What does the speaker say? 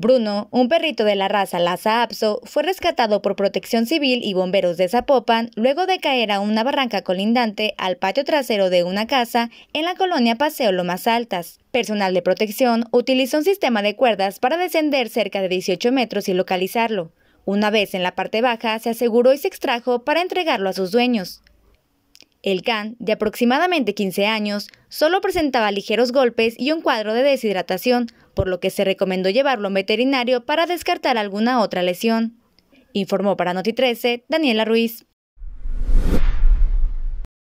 Bruno, un perrito de la raza Laza Apso, fue rescatado por Protección Civil y bomberos de Zapopan luego de caer a una barranca colindante al patio trasero de una casa en la colonia Paseo Lomas Altas. Personal de protección utilizó un sistema de cuerdas para descender cerca de 18 metros y localizarlo. Una vez en la parte baja, se aseguró y se extrajo para entregarlo a sus dueños. El can, de aproximadamente 15 años, solo presentaba ligeros golpes y un cuadro de deshidratación, por lo que se recomendó llevarlo a un veterinario para descartar alguna otra lesión. Informó para Noti 13 Daniela Ruiz.